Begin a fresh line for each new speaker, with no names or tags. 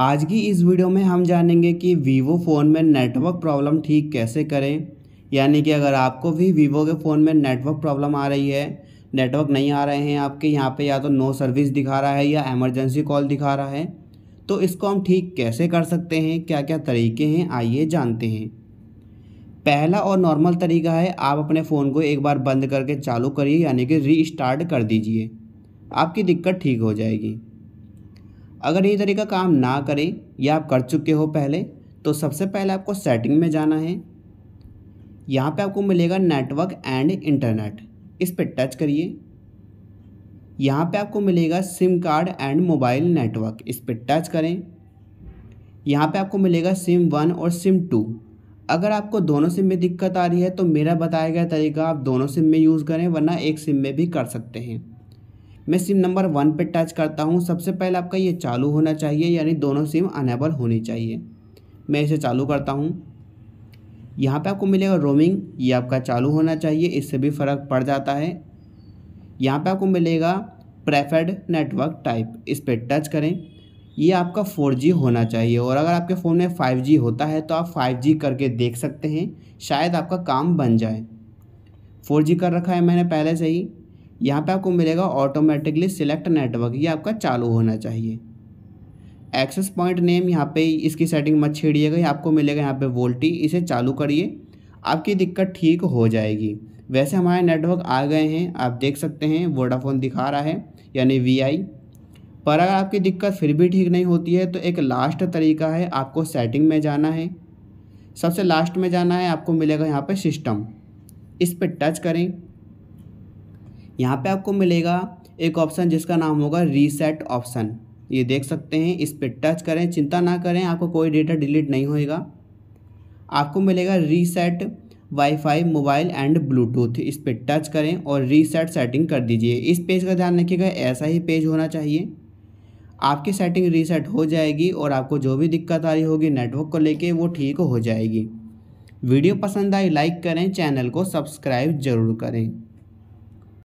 आज की इस वीडियो में हम जानेंगे कि वीवो फ़ोन में नेटवर्क प्रॉब्लम ठीक कैसे करें यानी कि अगर आपको भी वीवो के फ़ोन में नेटवर्क प्रॉब्लम आ रही है नेटवर्क नहीं आ रहे हैं आपके यहाँ पे या तो नो सर्विस दिखा रहा है या एमरजेंसी कॉल दिखा रहा है तो इसको हम ठीक कैसे कर सकते हैं क्या क्या तरीके हैं आइए जानते हैं पहला और नॉर्मल तरीका है आप अपने फ़ोन को एक बार बंद करके चालू करिए यानी कि रीस्टार्ट कर दीजिए आपकी दिक्कत ठीक हो जाएगी अगर ये तरीका काम ना करे या आप कर चुके हो पहले तो सबसे पहले आपको सेटिंग में जाना है यहाँ पे आपको मिलेगा नेटवर्क एंड इंटरनेट इस पर टच करिए यहाँ पे आपको मिलेगा SIM card and mobile network इस पर टच करें यहाँ पे आपको मिलेगा सिम वन और सिम टू अगर आपको दोनों सिम में दिक्कत आ रही है तो मेरा बताया गया तरीका आप दोनों सिम में यूज़ करें वरना एक सिम में भी कर सकते हैं मैं सिम नंबर वन पर टच करता हूँ सबसे पहले आपका ये चालू होना चाहिए यानी दोनों सिम अनेबल होनी चाहिए मैं इसे चालू करता हूँ यहाँ पे आपको मिलेगा रोमिंग ये आपका चालू होना चाहिए इससे भी फ़र्क पड़ जाता है यहाँ पे आपको मिलेगा प्रेफर्ड नेटवर्क टाइप इस पर टच करें ये आपका फोर होना चाहिए और अगर आपके फ़ोन में फाइव होता है तो आप फाइव करके देख सकते हैं शायद आपका काम बन जाए 4G कर रखा है मैंने पहले से ही यहाँ पे आपको मिलेगा ऑटोमेटिकली सिलेक्ट नेटवर्क ये आपका चालू होना चाहिए एक्सेस पॉइंट नेम यहाँ पे इसकी सेटिंग मत छेड़िएगा आपको मिलेगा यहाँ पे वोल्टी इसे चालू करिए आपकी दिक्कत ठीक हो जाएगी वैसे हमारे नेटवर्क आ गए हैं आप देख सकते हैं वोडाफोन दिखा रहा है यानी वी आई पर अगर आपकी दिक्कत फिर भी ठीक नहीं होती है तो एक लास्ट तरीका है आपको सेटिंग में जाना है सबसे लास्ट में जाना है आपको मिलेगा यहाँ पर सिस्टम इस पर टच करें यहाँ पे आपको मिलेगा एक ऑप्शन जिसका नाम होगा रीसेट ऑप्शन ये देख सकते हैं इस पर टच करें चिंता ना करें आपको कोई डेटा डिलीट नहीं होएगा आपको मिलेगा reset WiFi mobile and Bluetooth इस पर टच करें और रीसेट सेटिंग कर दीजिए इस पेज का ध्यान रखिएगा ऐसा ही पेज होना चाहिए आपकी सेटिंग रीसेट हो जाएगी और आपको जो भी दिक्कत आ रही होगी नेटवर्क को लेके वो ठीक हो जाएगी वीडियो पसंद आई लाइक करें चैनल को सब्सक्राइब जरूर करें